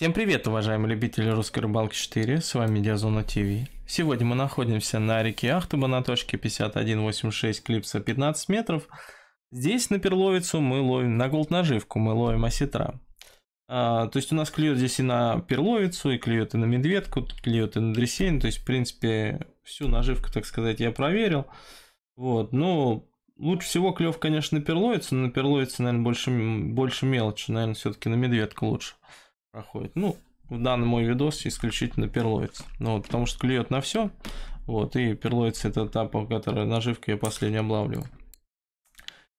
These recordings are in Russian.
Всем привет, уважаемые любители русской рыбалки 4, с вами Диазона ТВ. Сегодня мы находимся на реке Ахтуба на точке 5186 клипса 15 метров. Здесь на перловицу мы ловим, на голд наживку мы ловим осетра. А, то есть у нас клюет здесь и на перловицу, и клюет и на медведку, клюет и на дресень. То есть, в принципе, всю наживку, так сказать, я проверил. Вот, ну, лучше всего клев, конечно, на перловицу, но на перловицу, наверное, больше, больше мелочи, наверное, все-таки на медведку лучше проходит. Ну, в данный мой видос исключительно перлоиц. Ну, вот, потому что клюет на все. Вот, и перлоиц это та, по которой наживка я последний облавливал.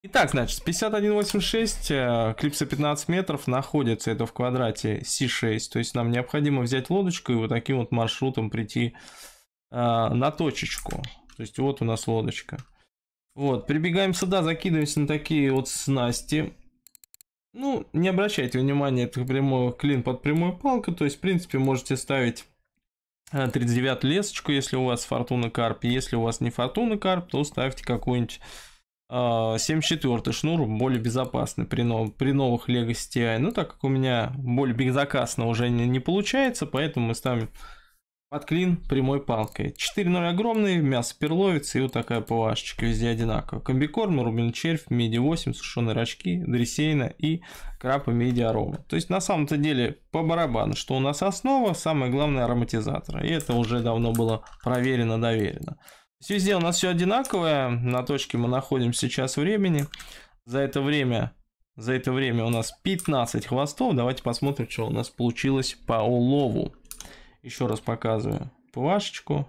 Итак, значит, 51.86, э, клипса 15 метров, находится это в квадрате C6, то есть нам необходимо взять лодочку и вот таким вот маршрутом прийти э, на точечку. То есть вот у нас лодочка. Вот, прибегаем сюда, закидываемся на такие вот снасти. Ну, не обращайте внимания, это прямой клин под прямую палку, то есть, в принципе, можете ставить 39 э, лесочку, если у вас фортуна карп, если у вас не фортуна карп, то ставьте какую-нибудь 74 э, шнур более безопасный при, нов, при новых Legacy TI. Ну, так как у меня более безопасно уже не, не получается, поэтому мы ставим Подклин прямой палкой. 4-0 огромные, мясо перловицы и вот такая ПВАшечка, везде одинаково. Комбикорм, рубин червь, меди 8, сушеные рачки, дресейна и крапа меди арома. То есть на самом-то деле по барабану, что у нас основа, самое главное ароматизатор. И это уже давно было проверено, доверено. Везде у нас все одинаковое, на точке мы находимся сейчас времени. За это время за это время у нас 15 хвостов. Давайте посмотрим, что у нас получилось по улову. Еще раз показываю плашечку.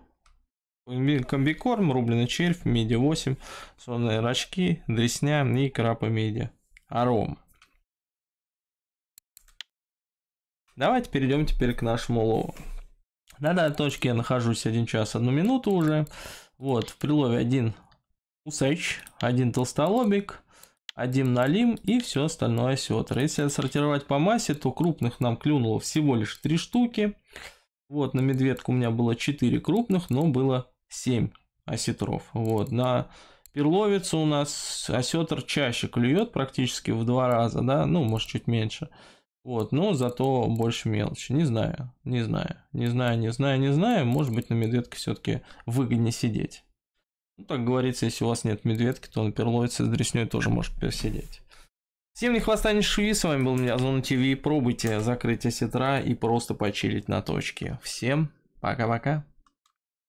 Комбикорм, рубленый червь, меди 8, сонные рачки, дресня и крапа меди. Аром. Давайте перейдем теперь к нашему лову. На данной точке я нахожусь 1 час 1 минуту уже. Вот, в прилове один усач, один толстолобик, один налим и все остальное сетр. Если сортировать по массе, то крупных нам клюнуло всего лишь три штуки. Вот на медведку у меня было 4 крупных, но было 7 осетров. Вот на перловицу у нас осетр чаще клюет практически в два раза, да, ну может чуть меньше. Вот, но зато больше мелочи. Не знаю, не знаю, не знаю, не знаю, не знаю. Может быть на медведке все-таки выгоднее сидеть. Ну, так говорится, если у вас нет медведки, то на перловице с дресней тоже может посидеть. Всем не хвоста не шуи, с вами был Зона ТВ. Пробуйте закрытие сетра и просто почилить на точке. Всем пока-пока.